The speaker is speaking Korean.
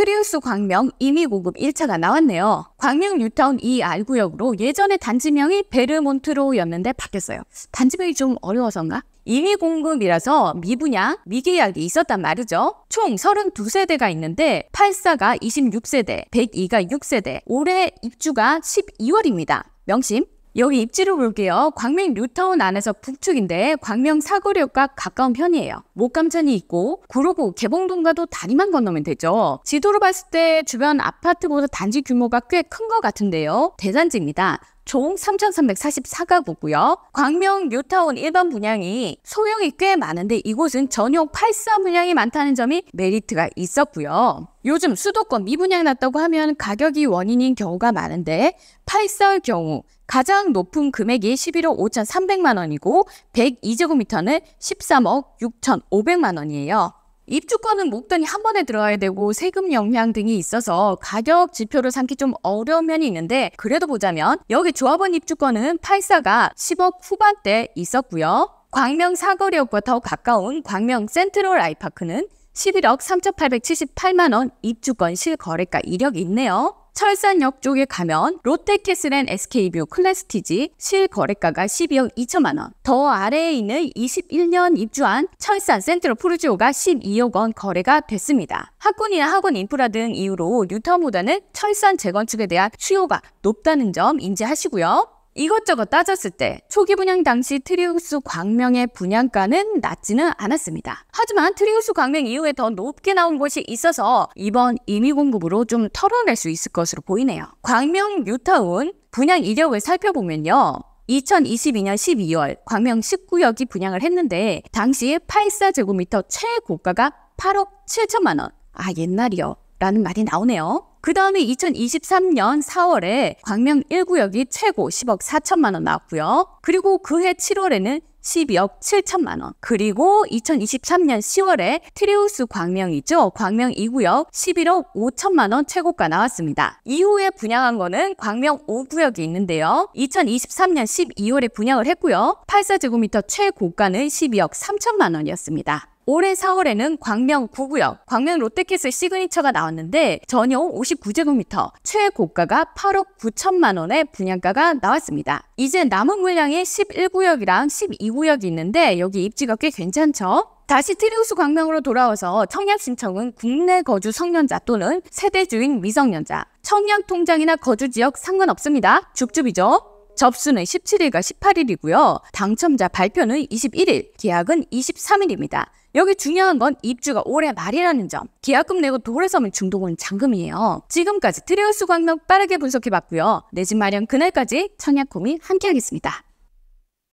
트리우스 광명 임의 고급 1차가 나왔네요. 광명 뉴타운 이 R구역으로 예전에 단지명이 베르몬트로였는데 바뀌었어요. 단지명이 좀 어려워서인가? 임의 공급이라서 미분양, 미계약이 있었단 말이죠. 총 32세대가 있는데 84가 26세대, 102가 6세대, 올해 입주가 12월입니다. 명심, 여기 입지로 볼게요. 광명 뉴타운 안에서 북측인데 광명 사거리역과 가까운 편이에요. 목감천이 있고 구로구 개봉동과도 다리만 건너면 되죠. 지도로 봤을 때 주변 아파트보다 단지 규모가 꽤 큰 것 같은데요. 대단지입니다. 총 3,344가구고요. 광명 뉴타운 일반 분양이 소형이 꽤 많은데 이곳은 전용 8사 분양이 많다는 점이 메리트가 있었고요. 요즘 수도권 미분양 났다고 하면 가격이 원인인 경우가 많은데 8사의 경우 가장 높은 금액이 11억 5,300만 원이고 102제곱미터는 13억 6,500만 원이에요. 입주권은 목돈이 한 번에 들어야 되고 세금 영향 등이 있어서 가격 지표를 삼기 좀 어려운 면이 있는데 그래도 보자면 여기 조합원 입주권은 84가 10억 후반대 있었고요. 광명 사거리역과 더 가까운 광명 센트럴 아이파크는 11억 3,878만 원 입주권 실거래가 이력이 있네요. 철산역 쪽에 가면 롯데캐슬앤 SK뷰 클래스티지 실거래가가 12억 2천만 원. 더 아래에 있는 21년 입주한 철산 센트럴 푸르지오가 12억 원 거래가 됐습니다. 학군이나 학원 인프라 등 이유로 뉴타보다는 철산 재건축에 대한 수요가 높다는 점 인지하시고요. 이것저것 따졌을 때 초기 분양 당시 트리우스 광명의 분양가는 낮지는 않았습니다. 하지만 트리우스 광명 이후에 더 높게 나온 곳이 있어서 이번 임의 공급으로 좀 털어낼 수 있을 것으로 보이네요. 광명 뉴타운 분양 이력을 살펴보면요. 2022년 12월 광명 19역이 분양을 했는데 당시 84제곱미터 최고가가 8억 7천만 원. 아 옛날이요. 라는 말이 나오네요. 그 다음에 2023년 4월에 광명 1구역이 최고 10억 4천만 원 나왔고요. 그리고 그해 7월에는 12억 7천만 원. 그리고 2023년 10월에 트리우스 광명이죠. 광명 2구역 11억 5천만 원 최고가 나왔습니다. 이후에 분양한 거는 광명 5구역이 있는데요. 2023년 12월에 분양을 했고요. 8사제곱미터 최고가는 12억 3천만 원이었습니다. 올해 4월에는 광명 9구역, 광명 롯데캐슬 시그니처가 나왔는데 전용 59제곱미터, 최고가가 8억 9천만 원의 분양가가 나왔습니다. 이제 남은 물량이 11구역이랑 12구역이 있는데 여기 입지가 꽤 괜찮죠? 다시 트리우스 광명으로 돌아와서 청약 신청은 국내 거주 성년자 또는 세대 주인 미성년자, 청약 통장이나 거주 지역 상관없습니다. 죽줍이죠. 접수는 17일과 18일이고요. 당첨자 발표는 21일, 계약은 23일입니다. 여기 중요한 건 입주가 올해 말이라는 점. 계약금 내고 돌아서면 중도금 잠금이에요 지금까지 트레우스 광명 빠르게 분석해봤고요. 내 집 마련 그날까지 청약콤이 함께하겠습니다.